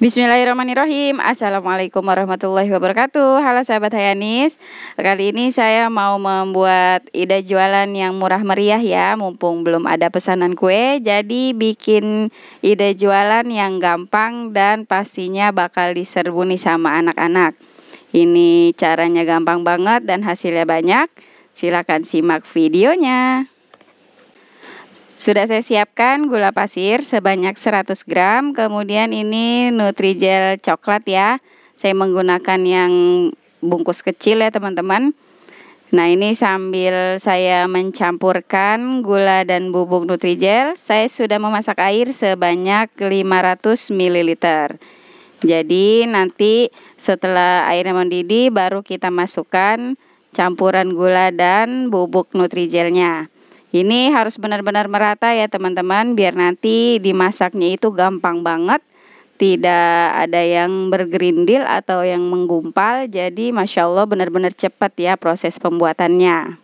Bismillahirrahmanirrahim Assalamualaikum warahmatullahi wabarakatuh Halo sahabat Hayanis Kali ini saya mau membuat ide jualan yang murah meriah ya Mumpung belum ada pesanan kue Jadi bikin ide jualan yang gampang Dan pastinya bakal diserbu nih sama anak-anak Ini caranya gampang banget dan hasilnya banyak Silahkan simak videonya sudah saya siapkan gula pasir sebanyak 100 gram, kemudian ini Nutrijel coklat ya. Saya menggunakan yang bungkus kecil ya teman-teman. Nah ini sambil saya mencampurkan gula dan bubuk nutrijel Saya sudah memasak air sebanyak 500 ml Jadi nanti setelah airnya mendidih baru kita masukkan campuran gula dan bubuk nutrijelnya ini harus benar-benar merata ya teman-teman biar nanti dimasaknya itu gampang banget. Tidak ada yang bergerindil atau yang menggumpal Jadi Masya Allah benar-benar cepat ya proses pembuatannya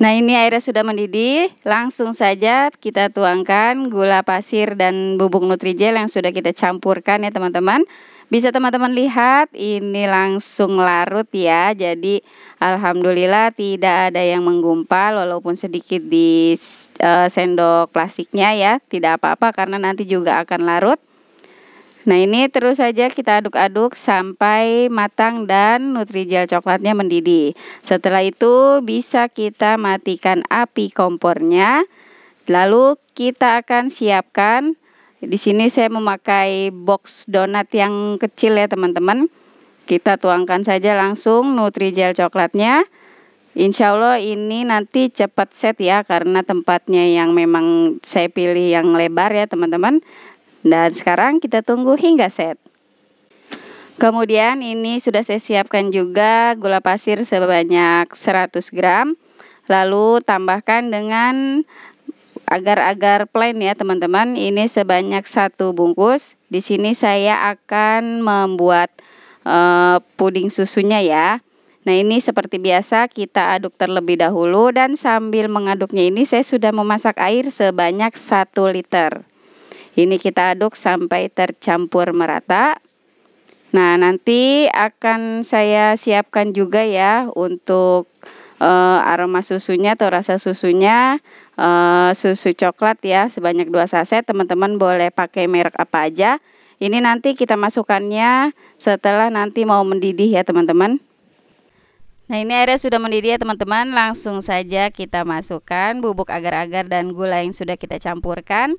Nah ini airnya sudah mendidih Langsung saja kita tuangkan gula pasir dan bubuk nutrijel yang sudah kita campurkan ya teman-teman bisa teman-teman lihat ini langsung larut ya. Jadi alhamdulillah tidak ada yang menggumpal walaupun sedikit di uh, sendok plastiknya ya. Tidak apa-apa karena nanti juga akan larut. Nah ini terus saja kita aduk-aduk sampai matang dan nutrijel coklatnya mendidih Setelah itu bisa kita matikan api kompornya Lalu kita akan siapkan di sini saya memakai box donat yang kecil ya teman-teman. Kita tuangkan saja langsung nutrijel coklatnya. Insya Allah ini nanti cepat set ya karena tempatnya yang memang saya pilih yang lebar ya teman-teman. Dan sekarang kita tunggu hingga set. Kemudian ini sudah saya siapkan juga gula pasir sebanyak 100 gram. Lalu tambahkan dengan agar-agar plain ya teman-teman. Ini sebanyak satu bungkus. Di sini saya akan membuat uh, puding susunya ya. Nah ini seperti biasa kita aduk terlebih dahulu dan sambil mengaduknya ini saya sudah memasak air sebanyak 1 liter. Ini kita aduk sampai tercampur merata. Nah nanti akan saya siapkan juga ya untuk e, aroma susunya atau rasa susunya uh, susu coklat ya sebanyak dua saset. Teman-teman boleh pakai merek apa aja. Ini nanti kita masukkannya setelah nanti mau mendidih ya teman-teman. Nah ini airnya sudah mendidih ya teman-teman Langsung saja kita masukkan bubuk agar-agar dan gula yang sudah kita campurkan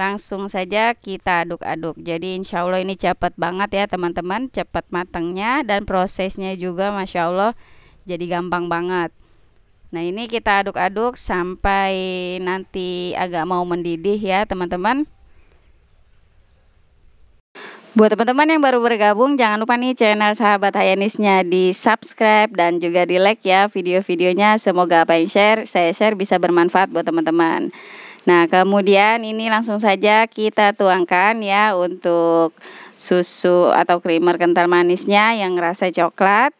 Langsung saja kita aduk-aduk Jadi insya Allah ini cepat banget ya teman-teman Cepat matangnya dan prosesnya juga Masya Allah jadi gampang banget Nah ini kita aduk-aduk sampai nanti agak mau mendidih ya teman-teman Buat teman-teman yang baru bergabung, jangan lupa nih channel sahabat Hayanisnya di subscribe dan juga di like ya video-videonya. Semoga apa yang share, saya share bisa bermanfaat buat teman-teman. Nah kemudian ini langsung saja kita tuangkan ya untuk susu atau krimer kental manisnya yang rasa coklat.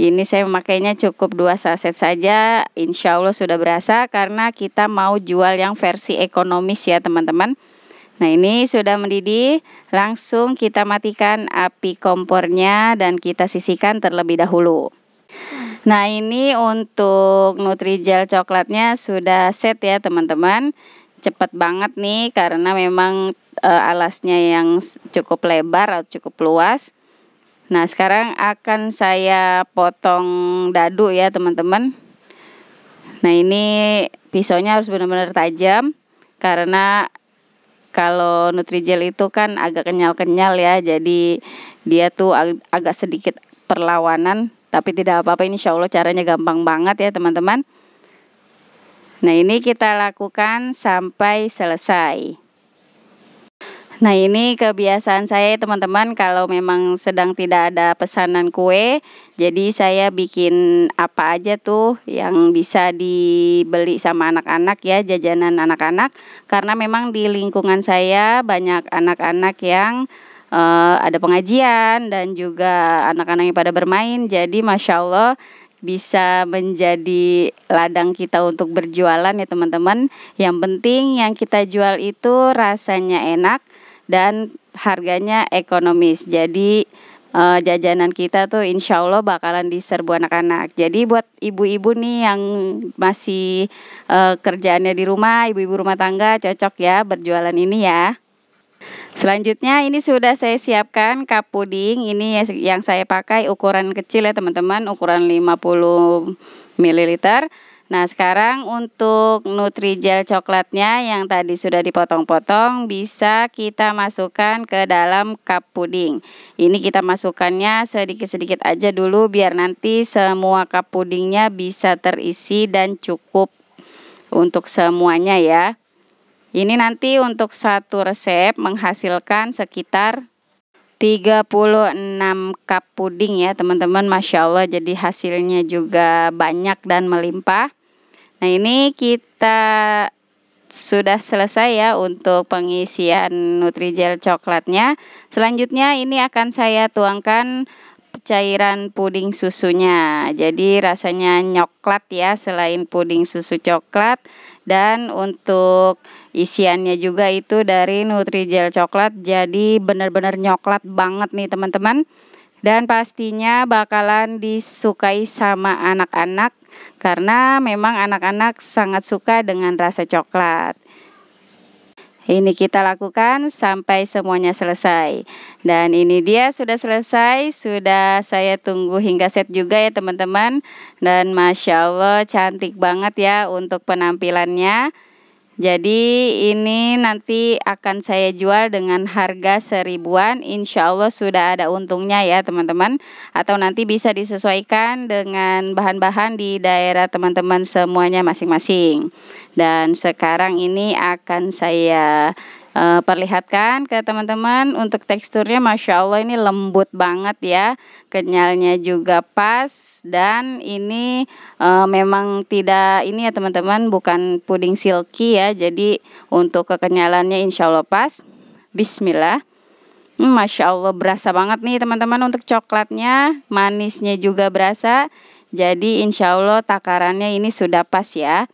Ini saya memakainya cukup dua saset saja, insya Allah sudah berasa karena kita mau jual yang versi ekonomis ya teman-teman. Nah ini sudah mendidih, langsung kita matikan api kompornya dan kita sisihkan terlebih dahulu. Nah ini untuk nutrijel coklatnya sudah set ya teman-teman Cepat banget nih karena memang e, alasnya yang cukup lebar atau cukup luas Nah, sekarang akan saya potong dadu ya, teman-teman. Nah, ini pisaunya harus benar-benar tajam karena kalau Nutrijel itu kan agak kenyal-kenyal ya, jadi dia tuh ag agak sedikit perlawanan, tapi tidak apa-apa insya Allah caranya gampang banget ya, teman-teman. Nah, ini kita lakukan sampai selesai. Nah ini kebiasaan saya teman-teman kalau memang sedang tidak ada pesanan kue Jadi saya bikin apa aja tuh yang bisa dibeli sama anak-anak ya jajanan anak-anak Karena memang di lingkungan saya banyak anak-anak yang uh, ada pengajian dan juga anak-anak yang pada bermain. Jadi masya Allah bisa menjadi ladang kita untuk berjualan ya teman-teman. Yang penting yang kita jual itu rasanya enak, dan harganya ekonomis. Jadi uh, jajanan kita tuh insya Allah bakalan diserbu anak-anak. Jadi buat ibu-ibu nih yang masih uh, kerjaannya di rumah, ibu-ibu rumah tangga cocok ya berjualan ini ya. Selanjutnya ini sudah saya siapkan cup puding. Ini yang saya pakai ukuran kecil ya teman-teman, ukuran 50 ml Nah sekarang untuk nutrijel coklatnya yang tadi sudah dipotong-potong bisa kita masukkan ke dalam cup puding. Ini kita masukkannya sedikit-sedikit aja dulu biar nanti semua cup pudingnya bisa terisi dan cukup untuk semuanya ya. Ini nanti untuk satu resep menghasilkan sekitar 36 cup puding ya teman-teman Masya Allah jadi hasilnya juga banyak dan melimpah Nah, ini kita sudah selesai ya untuk pengisian Nutrijel coklatnya. Selanjutnya ini akan saya tuangkan cairan puding susunya. Jadi rasanya nyoklat ya selain puding susu coklat dan untuk isiannya juga itu dari Nutrijel coklat. Jadi benar-benar nyoklat banget nih teman-teman dan pastinya bakalan disukai sama anak-anak karena memang anak-anak sangat suka dengan rasa coklat. Ini kita lakukan sampai semuanya selesai. Dan ini dia sudah selesai, sudah saya tunggu hingga set juga ya teman-teman. Dan Masya Allah cantik banget ya untuk penampilannya. Jadi ini nanti akan saya jual dengan harga seribuan Insya Allah sudah ada untungnya ya teman-teman Atau nanti bisa disesuaikan dengan bahan-bahan di daerah teman-teman semuanya masing-masing Dan sekarang ini akan saya uh, perlihatkan ke teman-teman untuk teksturnya Masya Allah ini lembut banget ya kenyalnya juga pas dan ini uh, memang tidak ini ya teman-teman bukan puding silky ya jadi untuk kekenyalannya Insya Allah pas Bismillah hmm, Masya Allah berasa banget nih teman-teman untuk coklatnya manisnya juga berasa jadi insya Allah takarannya ini sudah pas ya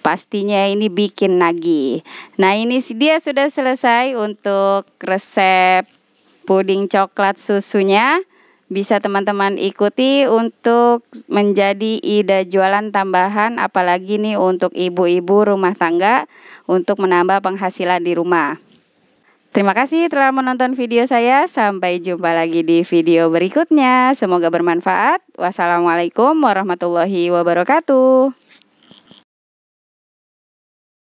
pastinya ini bikin nagih. Nah, ini dia sudah selesai untuk resep puding coklat susunya. Bisa teman-teman ikuti untuk menjadi ide jualan tambahan apalagi nih untuk ibu-ibu rumah tangga untuk menambah penghasilan di rumah. Terima kasih telah menonton video saya. Sampai jumpa lagi di video berikutnya. Semoga bermanfaat. Wassalamualaikum warahmatullahi wabarakatuh.